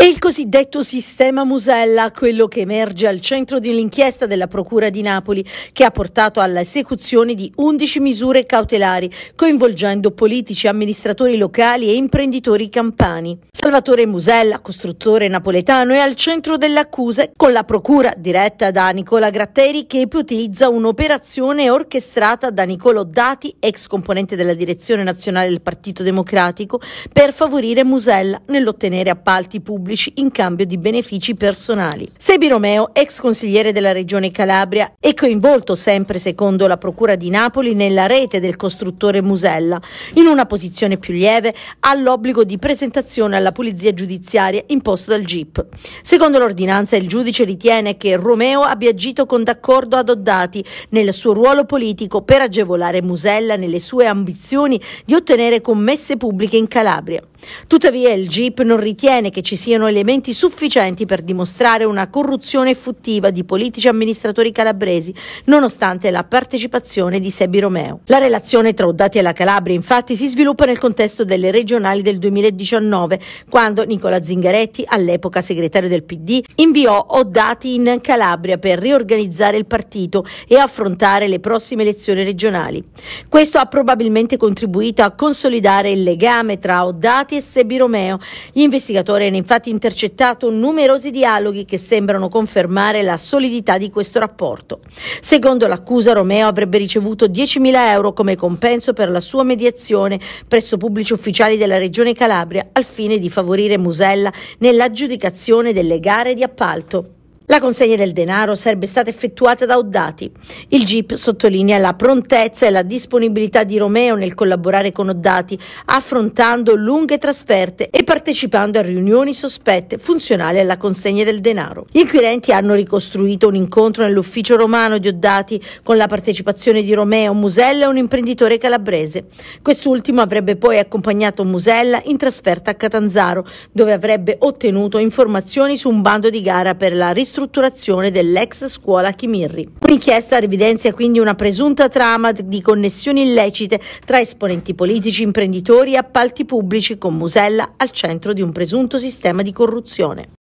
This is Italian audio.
È il cosiddetto sistema Musella, quello che emerge al centro dell'inchiesta della Procura di Napoli, che ha portato all'esecuzione di 11 misure cautelari, coinvolgendo politici, amministratori locali e imprenditori campani. Salvatore Musella, costruttore napoletano, è al centro dell'accusa con la Procura diretta da Nicola Gratteri che ipotizza un'operazione orchestrata da Nicolo Dati, ex componente della direzione nazionale del Partito Democratico, per favorire Musella nell'ottenere appalti pubblici pubblici in cambio di benefici personali. Sebi Romeo, ex consigliere della regione Calabria, è coinvolto sempre secondo la Procura di Napoli nella rete del costruttore Musella. In una posizione più lieve ha l'obbligo di presentazione alla polizia giudiziaria imposto dal GIP. Secondo l'ordinanza il giudice ritiene che Romeo abbia agito con d'accordo ad adottati nel suo ruolo politico per agevolare Musella nelle sue ambizioni di ottenere commesse pubbliche in Calabria. Tuttavia il GIP non ritiene che ci siano siano elementi sufficienti per dimostrare una corruzione effettiva di politici amministratori calabresi, nonostante la partecipazione di Sebi Romeo. La relazione tra Oddati e la Calabria, infatti, si sviluppa nel contesto delle regionali del 2019, quando Nicola Zingaretti, all'epoca segretario del PD, inviò Oddati in Calabria per riorganizzare il partito e affrontare le prossime elezioni regionali. Questo ha probabilmente contribuito a consolidare il legame tra Oddati e Sebi Romeo. Gli investigatori hanno infatti stati intercettato numerosi dialoghi che sembrano confermare la solidità di questo rapporto. Secondo l'accusa, Romeo avrebbe ricevuto 10.000 euro come compenso per la sua mediazione presso pubblici ufficiali della Regione Calabria al fine di favorire Musella nell'aggiudicazione delle gare di appalto. La consegna del denaro sarebbe stata effettuata da Oddati. Il GIP sottolinea la prontezza e la disponibilità di Romeo nel collaborare con Oddati, affrontando lunghe trasferte e partecipando a riunioni sospette funzionali alla consegna del denaro. Gli inquirenti hanno ricostruito un incontro nell'ufficio romano di Oddati con la partecipazione di Romeo Musella e un imprenditore calabrese. Quest'ultimo avrebbe poi accompagnato Musella in trasferta a Catanzaro, dove avrebbe ottenuto informazioni su un bando di gara per la ristrutturazione ristrutturazione dell'ex scuola Chimirri. Un'inchiesta evidenzia quindi una presunta trama di connessioni illecite tra esponenti politici, imprenditori e appalti pubblici con Musella al centro di un presunto sistema di corruzione.